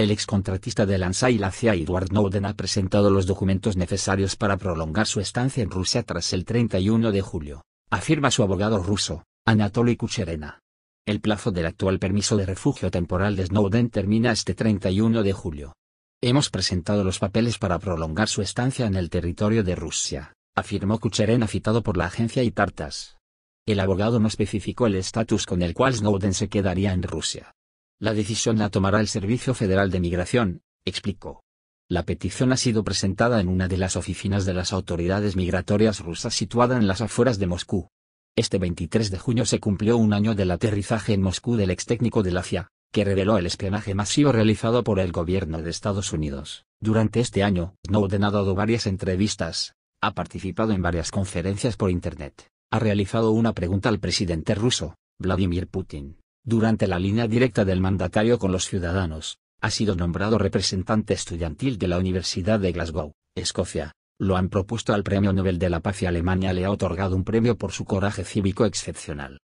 El excontratista de Lanza y la CIA Edward Snowden ha presentado los documentos necesarios para prolongar su estancia en Rusia tras el 31 de julio, afirma su abogado ruso, Anatoly Kucherena. El plazo del actual permiso de refugio temporal de Snowden termina este 31 de julio. Hemos presentado los papeles para prolongar su estancia en el territorio de Rusia, afirmó Kucherena citado por la agencia y Tartas. El abogado no especificó el estatus con el cual Snowden se quedaría en Rusia, la decisión la tomará el Servicio Federal de Migración, explicó. La petición ha sido presentada en una de las oficinas de las autoridades migratorias rusas situada en las afueras de Moscú. Este 23 de junio se cumplió un año del aterrizaje en Moscú del ex técnico de la CIA, que reveló el espionaje masivo realizado por el gobierno de Estados Unidos. Durante este año, Snowden ha dado varias entrevistas, ha participado en varias conferencias por Internet, ha realizado una pregunta al presidente ruso, Vladimir Putin, durante la línea directa del mandatario con los ciudadanos, ha sido nombrado representante estudiantil de la Universidad de Glasgow, Escocia. Lo han propuesto al Premio Nobel de la Paz y Alemania le ha otorgado un premio por su coraje cívico excepcional.